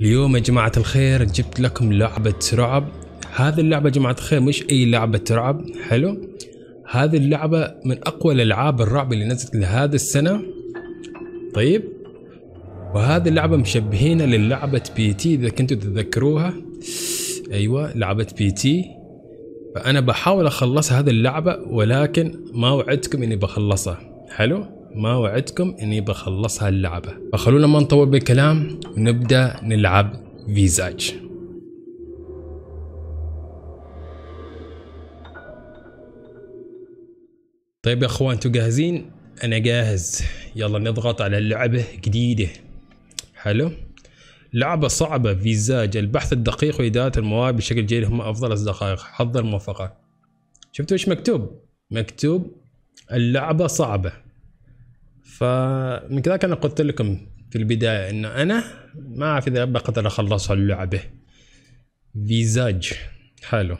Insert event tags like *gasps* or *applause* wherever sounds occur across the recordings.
اليوم يا جماعة الخير جبت لكم لعبة رعب هذه اللعبة جماعة الخير مش أي لعبة رعب حلو هذه اللعبة من أقوى الألعاب الرعب اللي نزلت لهذا السنة طيب وهذه اللعبة مشبهينها للعبة بي تي إذا كنتوا تتذكروها أيوة لعبة بي تي فأنا بحاول أخلص هذه اللعبة ولكن ما وعدتكم إني بخلصها حلو ما وعدكم اني بخلصها اللعبة فخلونا ما نطول بالكلام ونبدأ نلعب فيزاج طيب يا اخوان انتوا جاهزين انا جاهز يلا نضغط على اللعبة جديدة حلو لعبة صعبة فيزاج البحث الدقيق وإدارة المواد بشكل جيد هم أفضل الدقائق حظ الموفقة شفتوا ايش مكتوب مكتوب اللعبة صعبة فمن كذاك انا قلت لكم في البدايه انه انا ما اعرف اذا بقدر اخلص اللعبه فيزاج حلو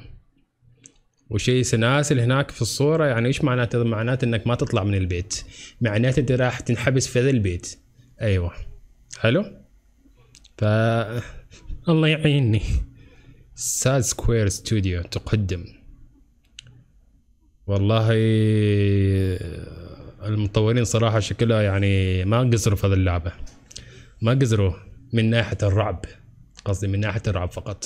وشيء سلاسل هناك في الصورة يعني ايش معناته معناته انك ما تطلع من البيت معناته انت راح تنحبس في ذا البيت ايوه حلو ف الله يعيني ساد سكوير ستوديو تقدم والله المطورين صراحه شكلها يعني ما قصروا في هذه اللعبه ما قصروا من ناحيه الرعب قصدي من ناحيه الرعب فقط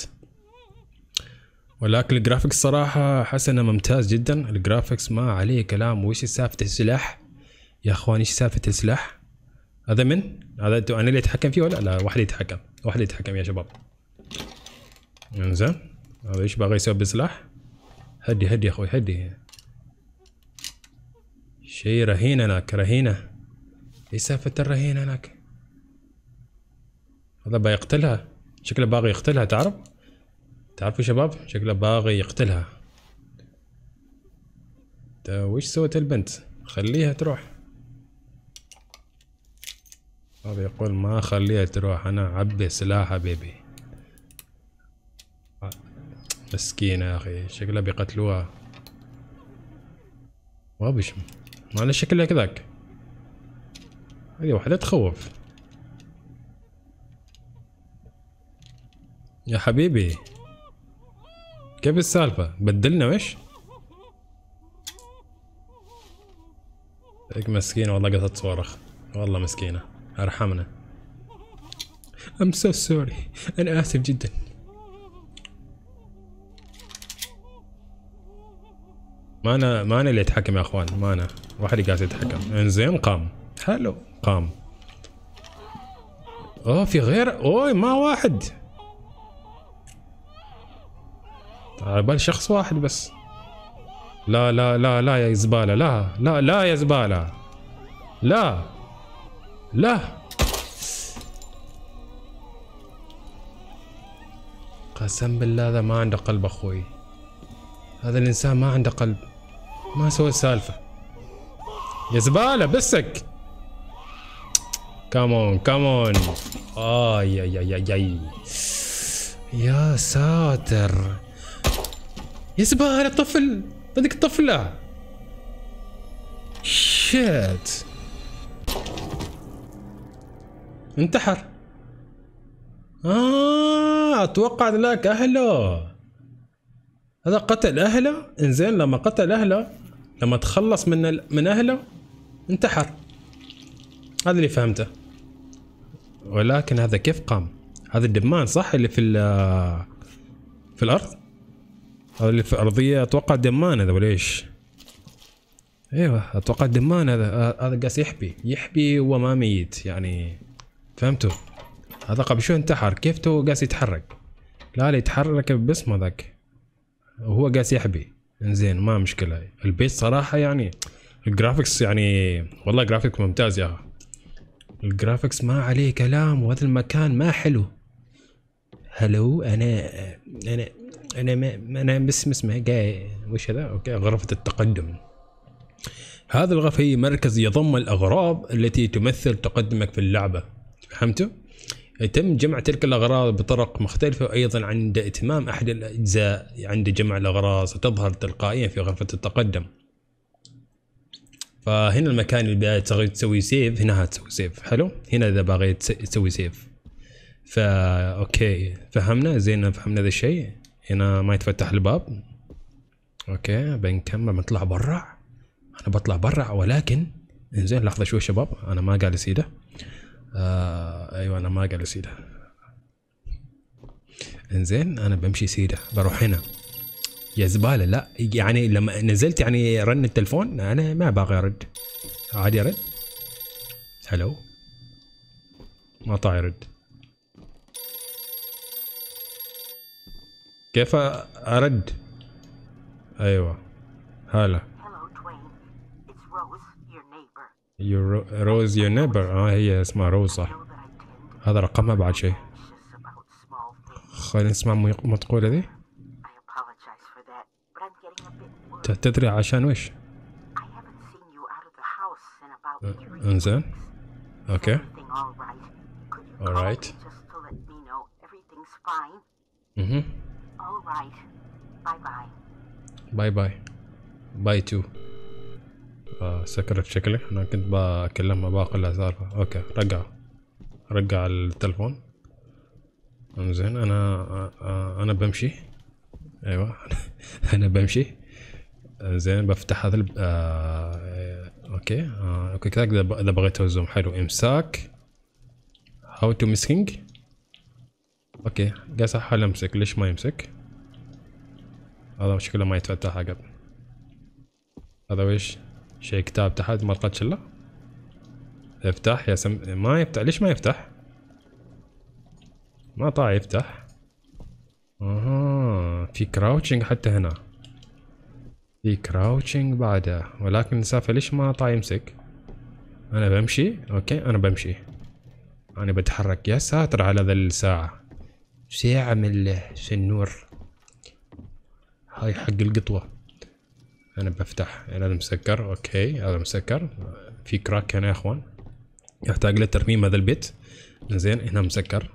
ولكن الجرافيكس صراحة إنه ممتاز جدا الجرافيكس ما عليه كلام وش سالفة السلاح يا اخوان ايش سالفة السلاح هذا من هذا انا اللي اتحكم فيه ولا لا واحد يتحكم واحد يتحكم يا شباب انزين هذا ايش باغي يسوي بسلاح هدي هدي يا اخوي هدي شيء رهين هناك رهينة ايه سالفة الرهين هناك هذا بيقتلها شكله باغي يقتلها تعرف تعرفوا شباب شكله باغي يقتلها وش سوت البنت خليها تروح هذا يقول ما خليها تروح انا عبي سلاحها بيبي مسكينة يا اخي شكلها بيقتلوها وابشم على شكلها كذاك هذه وحدة تخوف يا حبيبي كيف السالفة بدلنا وش هيك مسكينة والله قطت صوارخ والله مسكينة ارحمنا I'm so sorry انا اسف جدا ما انا ما انا اللي اتحكم يا اخوان ما انا واحد قاعد يتحكم انزين قام حلو قام اوه في غير اوه ما واحد على شخص واحد بس لا لا لا لا يا زباله لا لا لا يا زباله لا لا قسم بالله هذا ما عنده قلب اخوي هذا الانسان ما عنده قلب ما سوى السالفة يا زبالة بسك كامون كامون اي اي اي اي يا ساتر يا زبالة طفل بدك طفلة شيت انتحر اه اتوقع ذلك اهله هذا قتل اهله انزين لما قتل اهله لما تخلص من من اهله انتحر هذا اللي فهمته ولكن هذا كيف قام هذا الدمان صح اللي في في الارض هذا اللي في الارضيه اتوقع دمان هذا ولا ايش ايوه اتوقع دمان هذا هذا قاس يحبي يحبي وهو ما ميت يعني فهمتوا هذا قبل شو انتحر كيف تو قاس يتحرك لا لا يتحرك باسمه ذاك وهو قاس يحبي انزين ما مشكله البيت صراحه يعني الجرافيكس يعني والله جرافيك ممتاز يا الجرافيكس ما عليه كلام وهذا المكان ما حلو هلو انا انا انا ما انا بس اسمه جاي وش هذا اوكي غرفه التقدم هذا الغرفة هي مركز يضم الأغراض التي تمثل تقدمك في اللعبة فهمتوا؟ تم جمع تلك الأغراض بطرق مختلفة أيضا عند إتمام أحد الأجزاء عند جمع الأغراض ستظهر تلقائيا في غرفة التقدم فهنا المكان اللي تبغى تسوي سيف هنا هتسوي سيف حلو هنا إذا بغيت تسوي سيف فا أوكي فهمنا زين فهمنا هذا الشيء هنا ما يتفتح الباب أوكي بنكمل بنطلع برا أنا بطلع برا ولكن زين لحظة شوي شباب أنا ما قال سيده آه ايوه انا ما قالوا سيدا انزين انا بمشي سيدا بروح هنا يا زباله لا يعني لما نزلت يعني رن التلفون انا ما باغي ارد عادي ارد هلو ما طاع يرد كيف ارد ايوه هلا روز يور نيبر اه هي اسمها روز صح هذا رقمها بعد شيء خلينا نسمع المدقولة دي تدري عشان وش انزين اوكي alright alright باي باي باي باي باي تو سكرت شكلي انا كنت بكلمها باقي لها سالفة اوكي رجع رجع التلفون انزين انا انا بمشي ايوه *laughs* انا بمشي زين بفتح هذا الب... آه،, آه... اوكي آه... اوكي كذا اذا بغيت ازوم حلو امساك هاو تو مسكينج اوكي قاعد احاول امسك ليش ما يمسك هذا شكله ما يتفتح قبل هذا ويش شي كتاب تحت مرقد شله افتح يا سم ما يفتح ليش ما يفتح ما طاع يفتح اها في كراوتشنج حتى هنا في كراوتشنج بعده ولكن المسافة ليش ما طاع يمسك انا بمشي اوكي انا بمشي انا بتحرك يا ساتر على ذا الساعة ساعة من شنور هاي حق القطوة انا بفتح هذا مسكر اوكي هذا مسكر في كراك هنا يا اخوان يحتاج لترميم هذا البيت زين هنا مسكر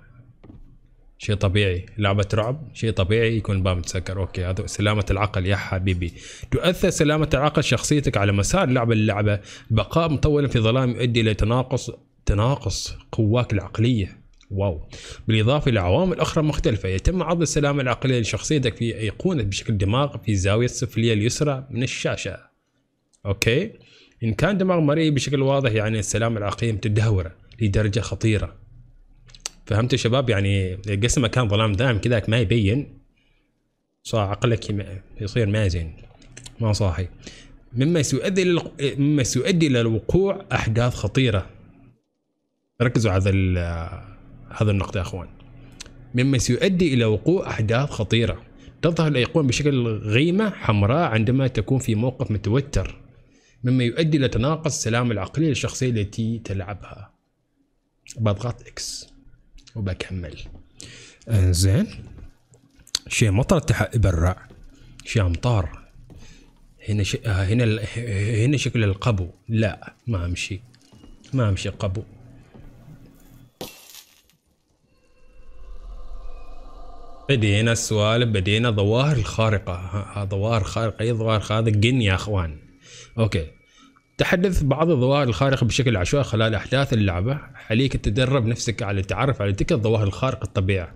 شيء طبيعي لعبة رعب شيء طبيعي يكون الباب متسكر اوكي هذا سلامة العقل يا حبيبي تؤثر سلامة العقل شخصيتك على مسار لعب اللعبة بقاء مطولا في ظلام يؤدي الى تناقص تناقص قواك العقلية واو بالإضافة إلى عوامل أخرى مختلفة يتم عرض السلامة العقلية لشخصيتك في أيقونة بشكل دماغ في الزاوية السفلية اليسرى من الشاشة أوكي إن كان دماغ مرئي بشكل واضح يعني السلامة العقلية متدهورة لدرجة خطيرة فهمت يا شباب يعني القسمة كان ظلام دائم كذاك ما يبين صار عقلك يصير مازن ما صاحي مما سيؤدي مما سيؤدي الى وقوع احداث خطيره ركزوا على هذا النقطة يا أخوان مما سيؤدي إلى وقوع أحداث خطيرة تظهر الأيقونة بشكل غيمة حمراء عندما تكون في موقف متوتر مما يؤدي إلى تناقص السلام العقلي للشخصية التي تلعبها بضغط إكس وبكمل زين شيء مطر برا شيء امطار هنا ش... هنا ال... هنا شكل القبو لا ما امشي ما امشي قبو بدينا السوالف بدينا ظواهر الخارقه ظواهر خارقه اي ظواهر خارقه جن يا اخوان اوكي تحدث بعض الظواهر الخارقة بشكل عشوائي خلال أحداث اللعبة عليك تدرب نفسك على التعرف على تلك الظواهر الخارقة الطبيعة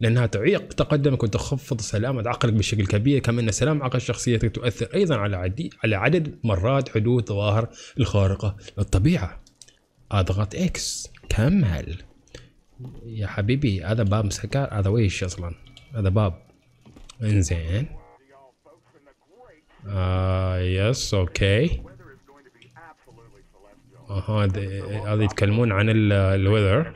لأنها تعيق تقدمك وتخفض سلامة عقلك بشكل كبير كما أن سلام عقل شخصيتك تؤثر أيضا على عدي على عدد مرات حدوث ظواهر الخارقة للطبيعة أضغط إكس كمل يا حبيبي هذا باب مسكر هذا ويش اصلا هذا باب انزين آه يس اوكي اها هذا يتكلمون عن الويذر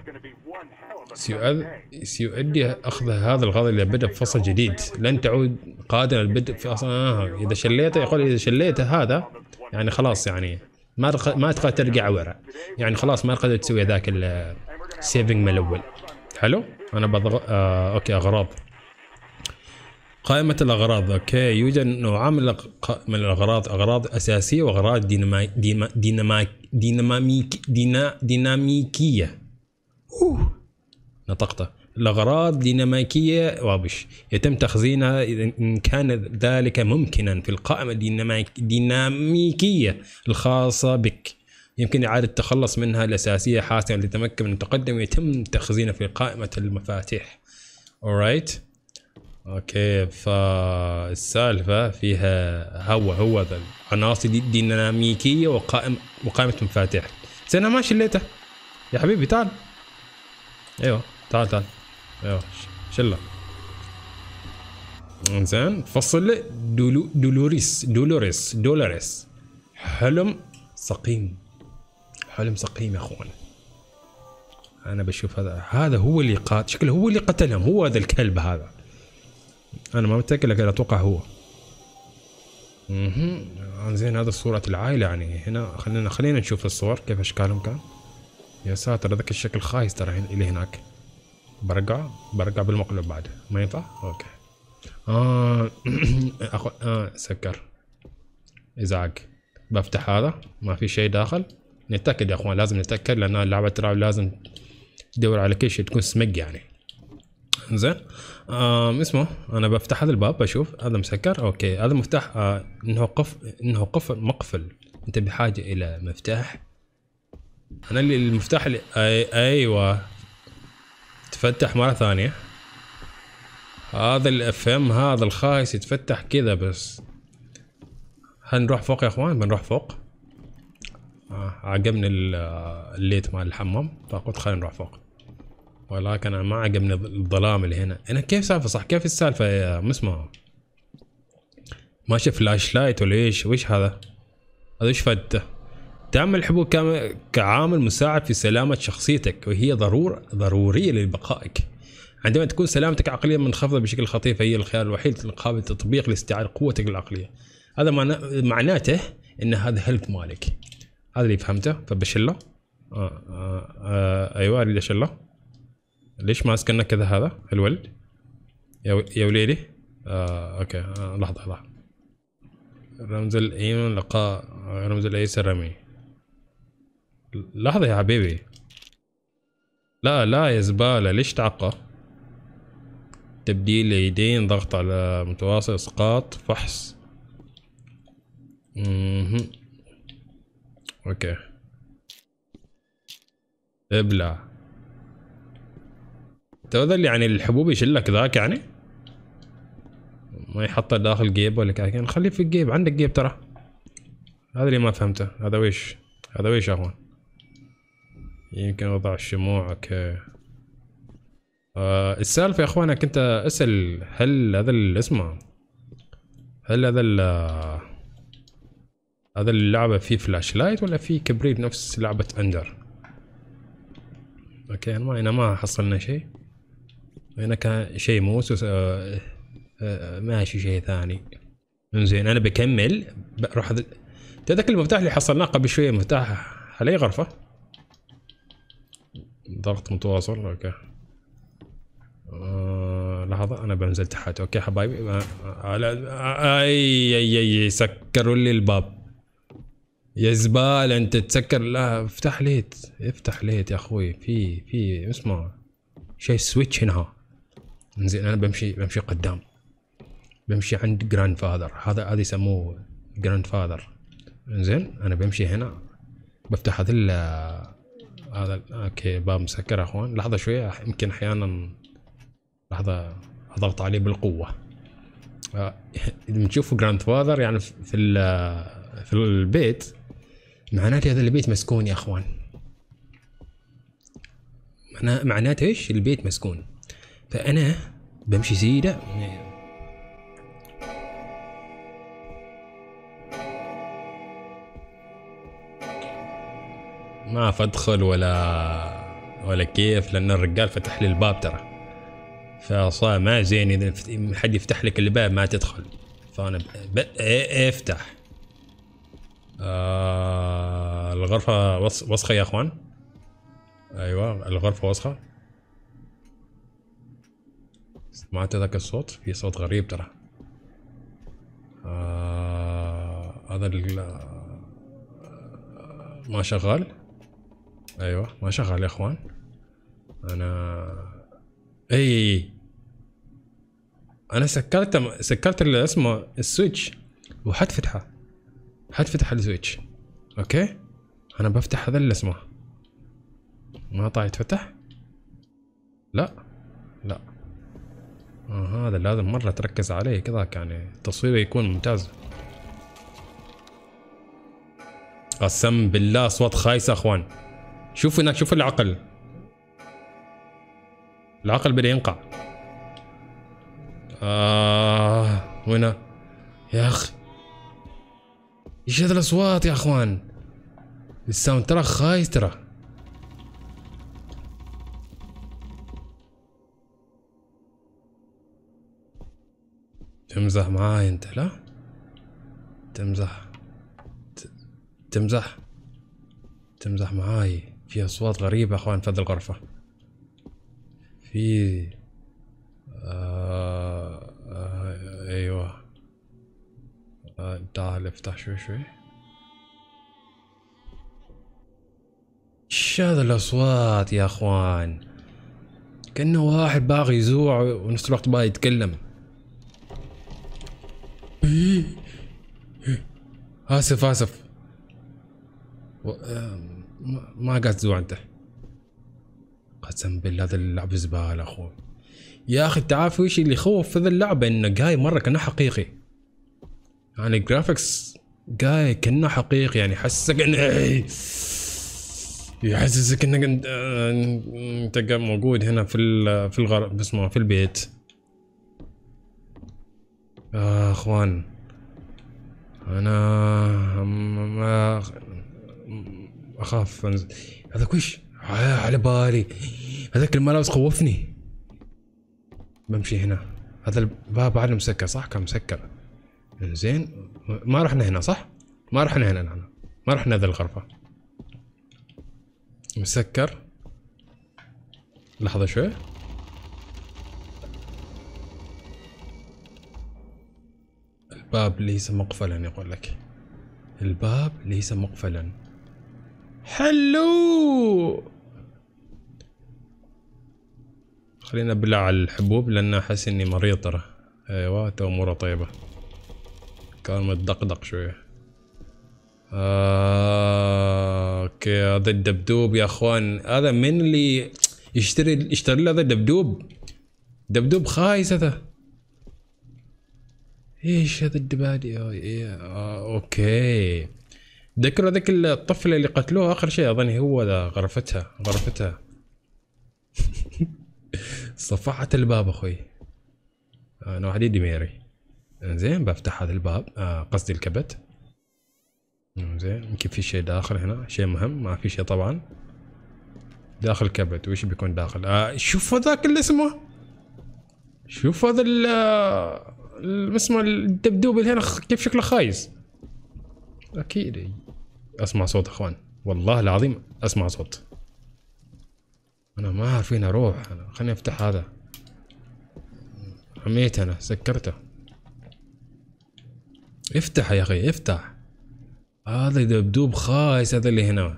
سيؤدي اخذ هذا الغاز الى بدء فصل جديد لن تعود قادرا البدء في اصلا آه. اذا شليته يقول اذا شليته هذا يعني خلاص يعني ما ما تقدر ترجع ورا يعني خلاص ما تقدر تسوي ذاك سيفنج من الاول حلو انا بضغط آه اوكي اغراض قائمة الأغراض أوكي يوجد نوعان من الأغراض أغراض أساسية وأغراض ديناميك ديناميك دينا ديناميكية أوه. نطقت الأغراض ديناميكية وابش يتم تخزينها إن كان ذلك ممكنا في القائمة الديناميكية الخاصة بك يمكن إعادة التخلص منها الأساسية حاسما لتمكن من التقدم ويتم تخزينها في قائمة المفاتيح alright اوكي فالسالفة فيها هو هو عناصر ديناميكية وقائم وقائمة مفاتيح بس انا ما شليته يا حبيبي تعال ايوه تعال تعال ايوه شله انزين فصل لي دولو دولوريس دولوريس دولوريس حلم سقيم حلم سقيم يا اخوان انا بشوف هذا هذا هو اللي قاتل شكله هو اللي قتلهم هو هذا الكلب هذا انا ما متاكد لكن اتوقع هو اها زين هذا صورة العائلة يعني هنا خلينا خلينا نشوف الصور كيف اشكالهم كان يا ساتر هذاك الشكل خايس ترى اللي هناك برقع برقع بالمقلب بعد ما ينفع اوكي آه, *clears throat* آه سكر ازعاج بفتح هذا ما في شيء داخل نتاكد يا اخوان لازم نتاكد لان اللعبه ترى لازم تدور على كل شيء تكون سمق يعني زين آه اسمه انا بفتح هذا الباب بشوف هذا مسكر اوكي هذا مفتاح آه انه قف انه قفل مقفل انت بحاجه الى مفتاح انا اللي المفتاح اللي أي... ايوه تفتح مره ثانيه هذا الاف ام هذا الخايس يتفتح كذا بس هنروح فوق يا اخوان بنروح فوق آه، عجبني الليت مال الحمام فقلت طيب، خلينا نروح فوق ولكن انا ما عجبني الظلام اللي هنا انا كيف سالفه صح كيف السالفه يا مسمى ماشي فلاش لايت ولا ايش وش هذا هذا ايش فدته تعمل الحبوب كعامل مساعد في سلامة شخصيتك وهي ضرور ضرورية لبقائك عندما تكون سلامتك عقليا منخفضة بشكل خطير فهي الخيار الوحيد القابل تطبيق لاستعادة قوتك العقلية هذا معناته ان هذا هيلث مالك هذا اللي فهمته فبشله آه آه آه ايوه اريد اشله ليش ماسك لنا كذا هذا الولد يا وليدي آه اوكي آه لحظه لحظه رمز الايمن لقاء رمز الايسر رمي لحظه يا حبيبي لا لا يا زباله ليش تعقه تبديل اليدين ضغط على متواصل اسقاط فحص مم. اوكي ابلع تو ذا يعني الحبوب يشلك ذاك يعني ما يحطه داخل جيب ولا يعني خليه في الجيب عندك جيب ترى هذا اللي ما فهمته هذا ويش هذا ويش يا اخوان يمكن وضع الشموع اوكي آه السالفه يا اخوان كنت اسال هل هذا اسمه هل هذا هذا اللعبة فيه فلاش لايت ولا فيه كبريت نفس لعبة اندر اوكي ما هنا ما حصلنا شيء هنا كان شيء موس آه آه ماشي شيء ثاني انزين انا بكمل بروح هذا تذكر المفتاح اللي حصلناه قبل شوية مفتاح على اي غرفة ضغط متواصل اوكي آه لحظة أنا بنزل تحت أوكي حبايبي آه على... آه اي اي سكروا لي الباب يا زبال انت تسكر لا افتح ليت افتح ليت يا اخوي في في اسمع شيء سويتش هنا انزين انا بمشي بمشي قدام بمشي عند جراند فادر هذا هذا يسموه جراند فادر انزين انا بمشي هنا بفتح هذا هذا اوكي باب مسكر يا اخوان لحظه شويه يمكن احيانا لحظه اضغط عليه بالقوه آه، *laughs* اذا تشوفوا جراند فادر يعني في في البيت معناته هذا البيت مسكون يا اخوان معناته ايش البيت مسكون فانا بمشي سيده ما فادخل ولا ولا كيف لان الرجال فتح لي الباب ترى فصار ما زين اذا حد يفتح لك الباب ما تدخل فانا ب... ب... إيه، إيه، افتح آه الغرفة وسخة يا اخوان ايوه الغرفة وسخة سمعت ذاك الصوت في صوت غريب ترى آه هذا آه، ما شغال ايوه ما شغال يا اخوان انا اي انا سكرت سكرت اللي اسمه السويتش وحتفتحه حتفتح السويتش اوكي انا بفتح هذا اللي اسمه ما طاع يتفتح لا لا آه هذا لازم مرة تركز عليه كذاك يعني تصويره يكون ممتاز قسم بالله اصوات خايسة اخوان شوفوا هناك شوفوا العقل العقل بدأ ينقع آه وين يا أخي إيش هذه الأصوات يا أخوان الساوند تراك خايس ترى تمزح معاي انت لا تمزح تمزح تمزح معاي في اصوات غريبة اخوان في هذه الغرفة في آه آه ايوه آه تعال افتح شوي شوي ايش هذا الاصوات يا اخوان كانه واحد باغي يزوع ونفس الوقت باغي يتكلم اسف اسف و... ما قاعد تزوع انت قسم بالله هذا اللعب زباله اخوي يا اخي تعرف ايش اللي يخوف في ذا اللعبه انه جاي مره كانه حقيقي يعني الجرافكس جاي كانه حقيقي يعني حسك انه إيه. يحسسك انك انت موجود هنا في في الغرب اسمه في البيت آه اخوان انا ما اخاف هذا وش على بالي هذاك الملابس خوفني بمشي هنا هذا الباب بعد مسكر صح كان مسكر زين ما رحنا هنا صح ما رحنا هنا أنا. ما رحنا ذا الغرفه مسكر لحظة شوي الباب ليس مقفلا يقول لك الباب ليس مقفلا حلو خلينا ابلع الحبوب لان احس اني مريض ترى ايوه تو اموره طيبه كان متدقدق شويه آه هذا آه، الدبدوب يا اخوان هذا من اللي يشتري يشتري له هذا الدبدوب دبدوب خايس هذا ايش هذا الدبادي آه، اوكي ذكر ذاك الطفلة اللي قتلوها اخر شيء اظن هو ذا غرفتها غرفتها *laughs* صفحت الباب اخوي آه، انا واحد يدي ميري زين بفتح هذا الباب آه قصدي الكبت نعم، زين يمكن في شيء داخل هنا شيء مهم ما في شيء طبعا داخل كبد وش بيكون داخل آه شوف هذاك اللي اسمه شوف هذا ال اسمه الدبدوب اللي هنا كيف شكله خايس اكيد اسمع صوت اخوان والله العظيم اسمع صوت انا ما اعرف وين اروح انا خليني افتح هذا رميت انا سكرته افتح يا اخي افتح هذا دبدوب خايس هذا اللي هنا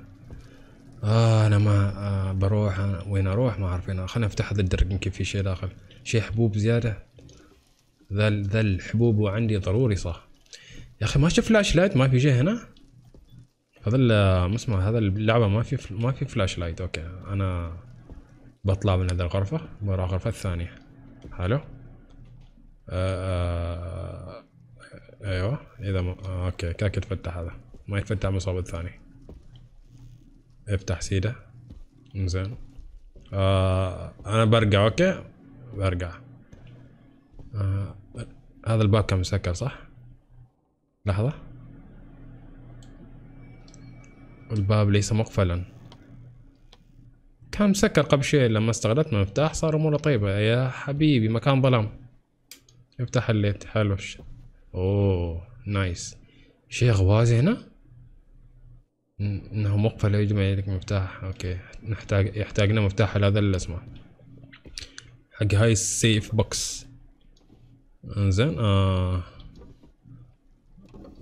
آه انا ما آه بروح أنا وين اروح ما اعرف وين خليني افتح هذا الدرج يمكن في شيء داخل شيء حبوب زياده ذا ذا الحبوب وعندي ضروري صح يا اخي ما شفت فلاش لايت ما في شيء هنا هذا آه، ما اسمه هذا اللعبه ما في ما في فلاش لايت اوكي انا بطلع من هذه الغرفه بروح الغرفه الثانيه حلو آه،, آه آه ايوه اذا ما آه اوكي كاك تفتح هذا ما يتمتع بالصوب الثاني افتح سيده انزين آه انا برجع اوكي برجع آه هذا الباب كان مسكر صح لحظه الباب ليس مقفلا كان مسكر قبل شوي لما استغلت مفتاح صار اموره طيبه يا حبيبي مكان ظلام افتح الليت حلو اوه نايس شيء غوازي هنا انه مقفل يجمع يدك مفتاح اوكي نحتاج يحتاجنا مفتاح هذا اللي اسمه حق هاي السيف بوكس انزين آه.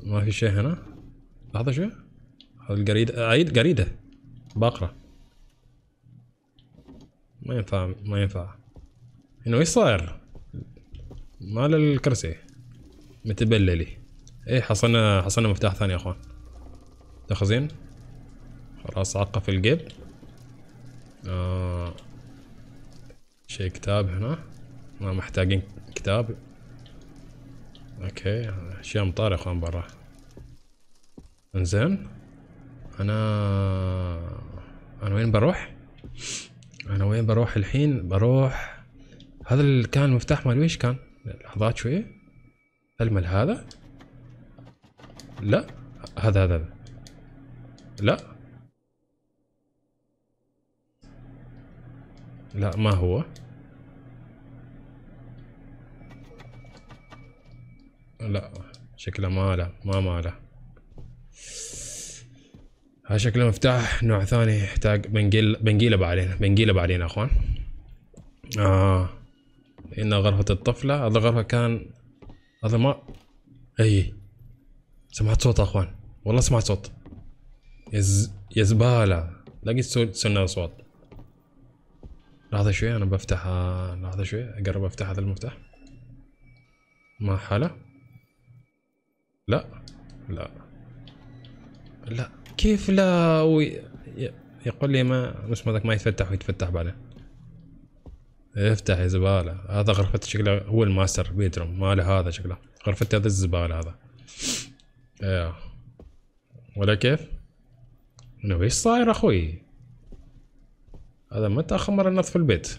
ما في شيء هنا لحظة شو هذا القريدة عيد قريدة باقرة ما ينفع ما ينفع انه ايش صاير مال الكرسي متبللي ايه حصلنا حصلنا مفتاح ثاني يا اخوان تخزين راس عقة في الجيب آه شيء كتاب هنا ما محتاجين كتاب اوكي اشياء مطار يا اخوان برا انزين انا انا وين بروح انا وين بروح الحين بروح هذا اللي كان المفتاح مال ويش كان لحظات شوي هل مال هذا لا هذا هذا لا لا ما هو لا شكله ما له ما ما له هذا شكله مفتاح نوع ثاني يحتاج بنقل بعدين بنقيله بعدين يا اخوان آه هنا غرفة الطفلة هذا غرفة كان هذا ما أي سمعت صوت أخوان والله سمعت صوت يز... يزبالة لقيت سنة صوت لحظة شوي أنا بفتح لحظة شوي أقرب أفتح هذا المفتاح ما حالة لا لا لا كيف لا وي... يقول لي ما مسمتك ما يتفتح ويتفتح بعدين افتح يا زبالة هذا غرفة شكله هو الماستر بيدروم ماله هذا شكله غرفة هذا الزبالة هذا ايه ولا كيف؟ انه ايش صاير اخوي؟ هذا ما تاخمر مره في البيت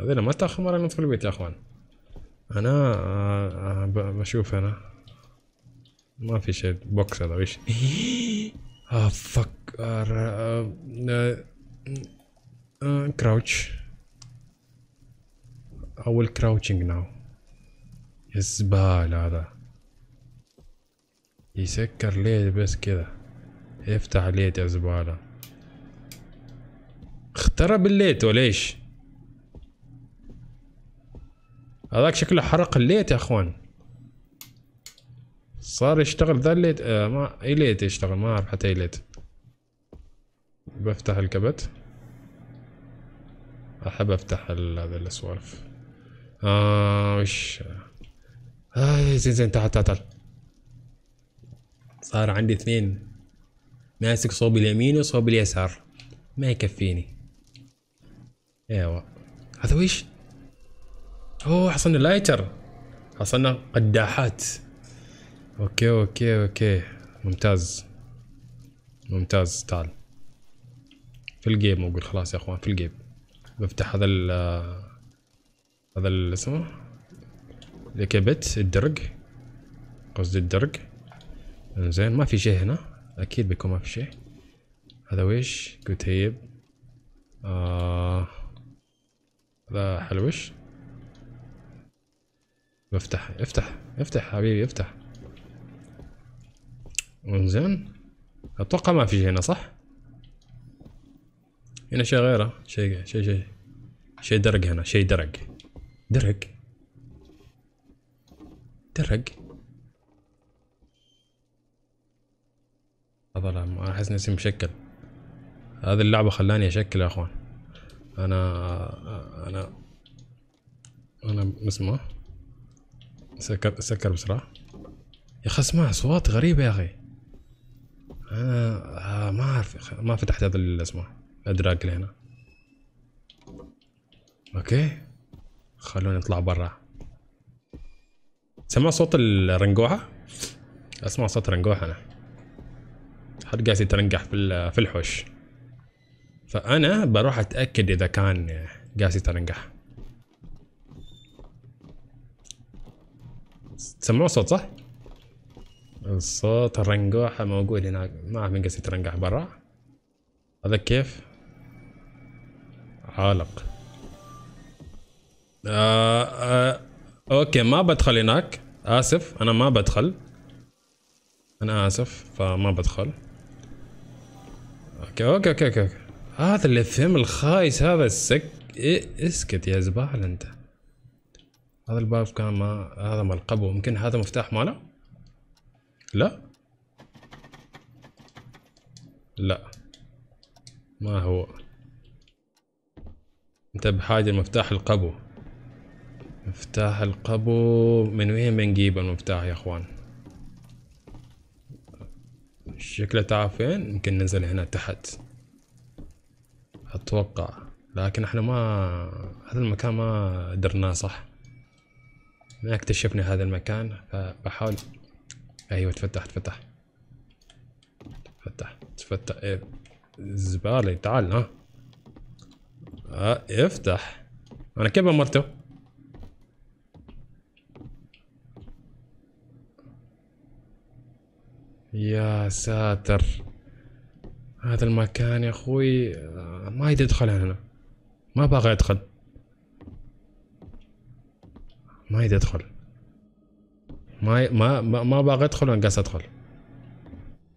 هذا ما تاخمر مره في البيت يا اخوان انا آه، آه، بشوف انا ما في شيء بوكس هذا وش *gasps* اه فك كراوتش او الكراوتشنج ناو يا الزبالة هذا يسكر ليه بس كذا يفتح ليه يا زبالة اخترب الليت وليش هذاك شكله حرق الليت يا اخوان صار يشتغل ذا الليت آه ما اي ليت يشتغل ما اعرف حتى اي ليت بفتح الكبت احب افتح هذا السوالف اه وش آه زين زين تعال تعال تعال صار عندي اثنين ماسك صوب اليمين وصوب اليسار ما يكفيني ايوه هذا ويش؟ اوه حصلنا لايتر حصلنا قداحات اوكي اوكي اوكي ممتاز ممتاز تعال في الجيم اقول خلاص يا اخوان في الجيم بفتح هذا ال هذا ال اسمه الكبت الدرج قصدي الدرج انزين ما في شيء هنا اكيد بيكون ما في شيء هذا ويش كتيب آه لا حلوش افتح افتح افتح حبيبي افتح انزين اتوقع ما في شيء هنا صح هنا شيء غيره شيء شيء شيء شيء درق هنا شيء درق درق درق هذا انا احس نفسي مشكل هذه اللعبه خلاني اشكل يا اخوان انا انا انا اسمع سكر سكر بسرعه يا اخي اسمع اصوات غريبه يا اخي انا آه، ما اعرف ما فتحت هذا اللي اسمع ادراك هنا اوكي خلونا نطلع برا سمع صوت الرنقوحه اسمع صوت رنقوحه انا حد قاعد يترنقح في الحوش فانا بروح اتاكد اذا كان قاسي ترنقح تسمعوا الصوت صح؟ الصوت الرنقوحة موجود هناك ما اعرف من قاسي ترنقح برا هذا كيف؟ عالق آه آه اوكي ما بدخل هناك اسف انا ما بدخل انا اسف فما بدخل اوكي اوكي اوكي, أوكي. هذا الاثم الخايس هذا السك إيه اسكت يا زبال انت هذا الباب كان ما هذا مال قبو ممكن هذا مفتاح ماله لا لا ما هو انت بحاجة لمفتاح القبو مفتاح القبو من وين بنجيب المفتاح يا اخوان شكله تعرف فين ننزل هنا تحت اتوقع لكن احنا ما هذا المكان ما درناه صح ما اكتشفنا هذا المكان فبحاول ايوه تفتح تفتح تفتح تفتح ايه زبالة تعال ها اه افتح انا كيف امرته يا ساتر هذا المكان يا اخوي آه، ما يدي ادخل هنا ما باغي ادخل ما يدي ادخل ما ي... ما ما, باغي ادخل وانا قاعد ادخل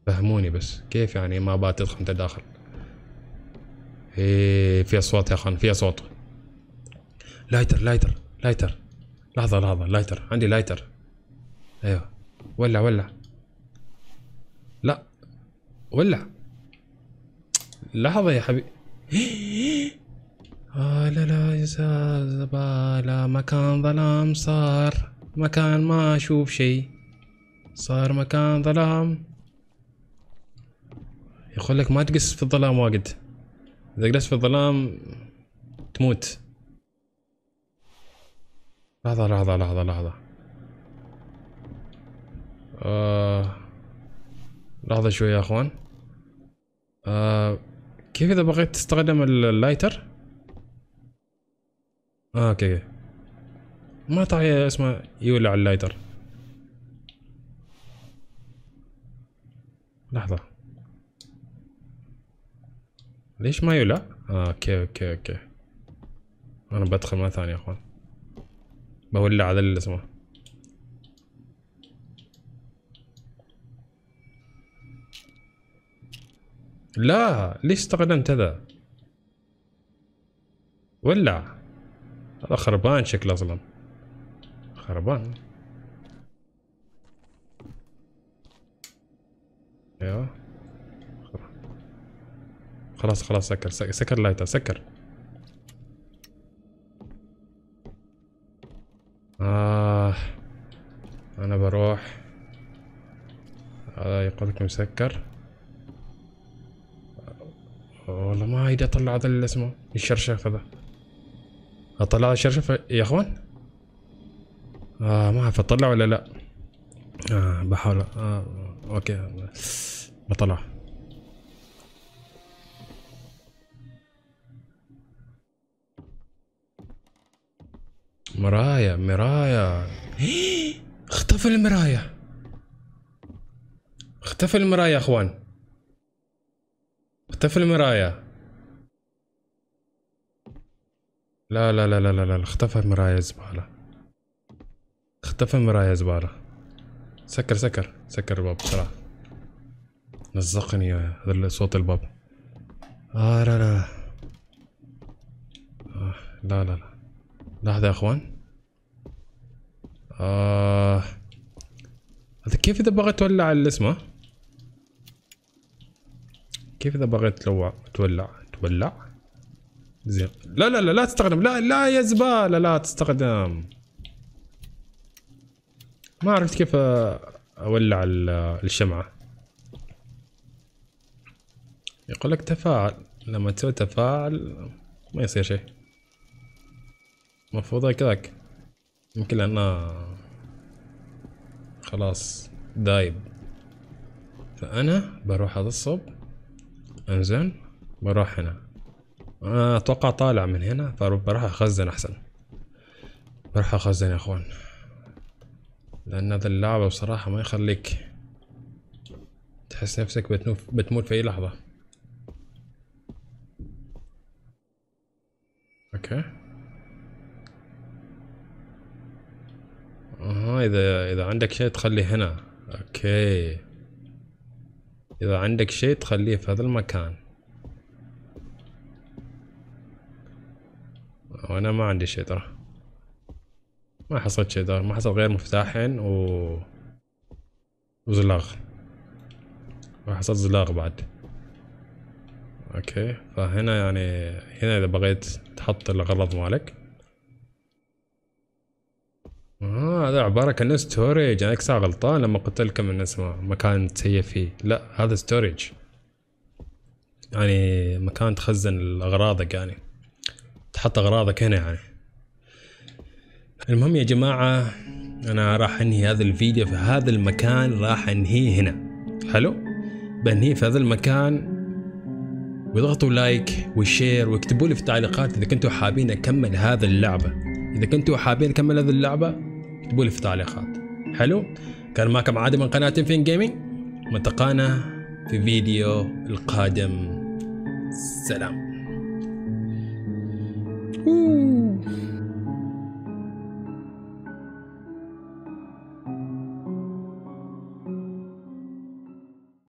فهموني بس كيف يعني ما باغي تدخل انت داخل ايه في اصوات يا خان في اصوات لايتر لايتر لايتر لحظة لحظة لايتر عندي لايتر ايوه ولع ولع لا ولع لحظة يا حبيبي *gasps* آه لا لا يا زبالة مكان ظلام صار مكان ما أشوف شيء صار مكان ظلام يقول لك ما تقس في الظلام واجد إذا قلست في الظلام تموت لحظة لحظة لحظة لحظة آه لحظة شوي يا أخوان آه كيف اذا بغيت تستخدم اللايتر آه اوكي ما طايح اسمه يولع اللايتر لحظة ليش ما يولع؟ آه اوكي اوكي اوكي انا بدخل مرة ثانية يا اخوان بولع هذا اللي اسمه لا ليش استخدمت هذا ولع هذا خربان شكله اصلا خربان ايوه خلاص خلاص سكر سكر لايتر سكر آه أنا بروح هذا آه لكم مسكر والله ما اقدر اطلع هذا اللي اسمه الشرشف هذا اطلع الشرشف يا اخوان آه ما اعرف اطلع ولا لا آه بحاول آه اوكي بطلع مرايا مرايا *gasps* اختفى المرايا اختفى المرايا يا اخوان اختفى المرايا لا لا لا لا لا, لا. اختفى المرايا زبالة اختفى المرايا زبالة سكر سكر سكر الباب بسرعة مزقني هذا صوت الباب آه لا لا آه لا لا لا لحظة يا اخوان آه هذا كيف اذا بغى تولع الاسمه كيف اذا بغيت تلوع تولع تولع زين لا لا لا لا تستخدم لا لا يا زباله لا تستخدم ما عرفت كيف اولع الشمعه يقول لك تفاعل لما تسوي تفاعل ما يصير شيء المفروض هكذاك يمكن لأن خلاص دايب فأنا بروح هذا الصوب انزين بروح هنا انا اتوقع طالع من هنا فبروح اخزن احسن بروح اخزن يا اخوان لان هذا اللعبة بصراحة ما يخليك تحس نفسك بتنوف بتموت في اي لحظة اوكي اها اذا اذا عندك شيء تخليه هنا اوكي إذا عندك شيء تخليه في هذا المكان وأنا ما عندي شيء ترى ما حصلت شيء ترى ما حصل غير مفتاحين و وزلاغ ما حصلت زلاغ بعد اوكي فهنا يعني هنا اذا بغيت تحط الغرض مالك اه هذا عباره كانه ستورج انا ساعه غلطان لما قلت لكم انه اسمه مكان تسيب فيه لا هذا ستورج يعني مكان تخزن اغراضك يعني تحط اغراضك هنا يعني المهم يا جماعه انا راح انهي هذا الفيديو في هذا المكان راح انهيه هنا حلو بنهيه في هذا المكان واضغطوا لايك وشير واكتبوا لي في التعليقات اذا كنتوا حابين اكمل هذا اللعبه اذا كنتوا حابين اكمل هذه اللعبه اكتبوا لي في التعليقات حلو كان معكم عادل من قناه فين جيمنج ملتقانا في فيديو القادم سلام Ooh.